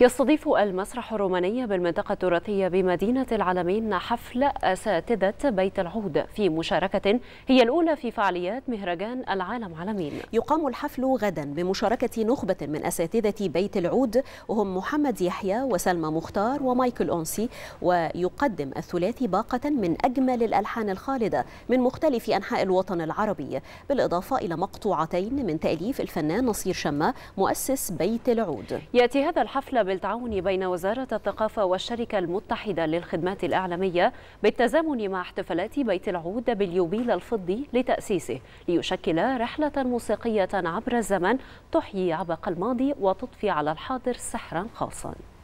يستضيف المسرح الروماني بالمنطقة التراثية بمدينة العالمين حفل أساتذة بيت العود في مشاركة هي الأولى في فعاليات مهرجان العالم عالمين يقام الحفل غدا بمشاركة نخبة من أساتذة بيت العود وهم محمد يحيى وسلمى مختار ومايكل أونسي ويقدم الثلاثي باقة من أجمل الألحان الخالدة من مختلف أنحاء الوطن العربي بالإضافة إلى مقطوعتين من تأليف الفنان نصير شما مؤسس بيت العود يأتي هذا الحفل بالتعاون بين وزارة الثقافة والشركة المتحدة للخدمات الإعلامية بالتزامن مع احتفالات بيت العود باليوبيل الفضي لتأسيسه ليشكل رحلة موسيقية عبر الزمن تحيي عبق الماضي وتضفي على الحاضر سحرا خاصا